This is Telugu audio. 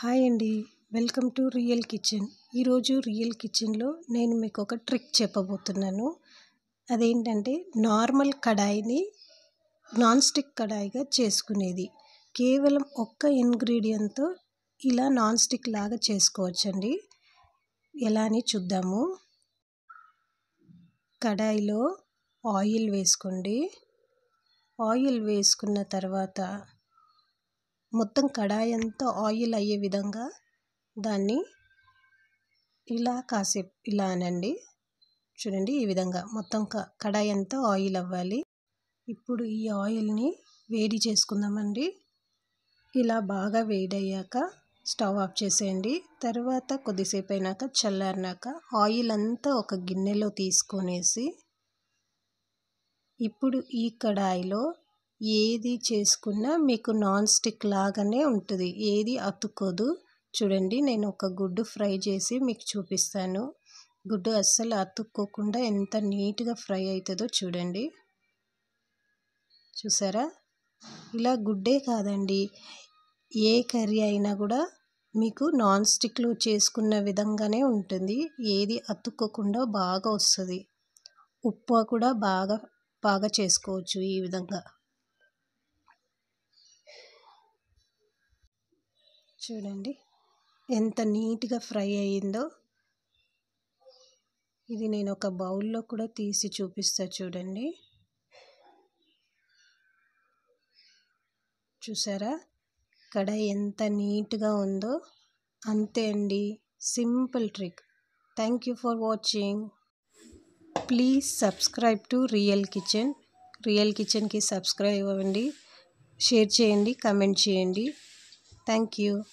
హాయ్ అండి వెల్కమ్ టు రియల్ కిచెన్ ఈరోజు రియల్ కిచెన్లో నేను మీకు ఒక ట్రిక్ చెప్పబోతున్నాను అదేంటంటే నార్మల్ కడాయిని నాన్ స్టిక్ కడాయిగా చేసుకునేది కేవలం ఒక్క ఇంగ్రీడియంట్తో ఇలా నాన్ స్టిక్ లాగా చేసుకోవచ్చండి ఎలా అని చూద్దాము కడాయిలో ఆయిల్ వేసుకోండి ఆయిల్ వేసుకున్న తర్వాత మొత్తం కడాయి అంతా ఆయిల్ అయ్యే విధంగా దాన్ని ఇలా కాసేపు ఇలా అనండి చూడండి ఈ విధంగా మొత్తం కడాయి అంతా ఆయిల్ అవ్వాలి ఇప్పుడు ఈ ఆయిల్ని వేడి చేసుకుందామండి ఇలా బాగా వేడయ్యాక స్టవ్ ఆఫ్ చేసేయండి తర్వాత కొద్దిసేపు అయినాక చల్లారినాక ఆయిల్ అంతా ఒక గిన్నెలో తీసుకొనేసి ఇప్పుడు ఈ కడాయిలో ఏది చేసుకున్నా మీకు నాన్ స్టిక్ లాగానే ఉంటుంది ఏది అతుక్కోదు చూడండి నేను ఒక గుడ్డు ఫ్రై చేసి మీకు చూపిస్తాను గుడ్డు అస్సలు అతుక్కోకుండా ఎంత నీట్గా ఫ్రై అవుతుందో చూడండి చూసారా ఇలా గుడ్డే కాదండి ఏ కర్రీ అయినా కూడా మీకు నాన్ స్టిక్లు చేసుకున్న విధంగానే ఉంటుంది ఏది అతుక్కోకుండా బాగా వస్తుంది ఉప్పు కూడా బాగా బాగా చేసుకోవచ్చు ఈ విధంగా చూడండి ఎంత నీట్గా ఫ్రై అయ్యిందో ఇది నేను ఒక బౌల్లో కూడా తీసి చూపిస్తా చూడండి చూసారా ఇక్కడ ఎంత నీట్గా ఉందో అంతే అండి simple trick thank you for watching please subscribe to real kitchen real కిచెన్కి సబ్స్క్రైబ్ అవ్వండి షేర్ చేయండి కమెంట్ చేయండి Thank you.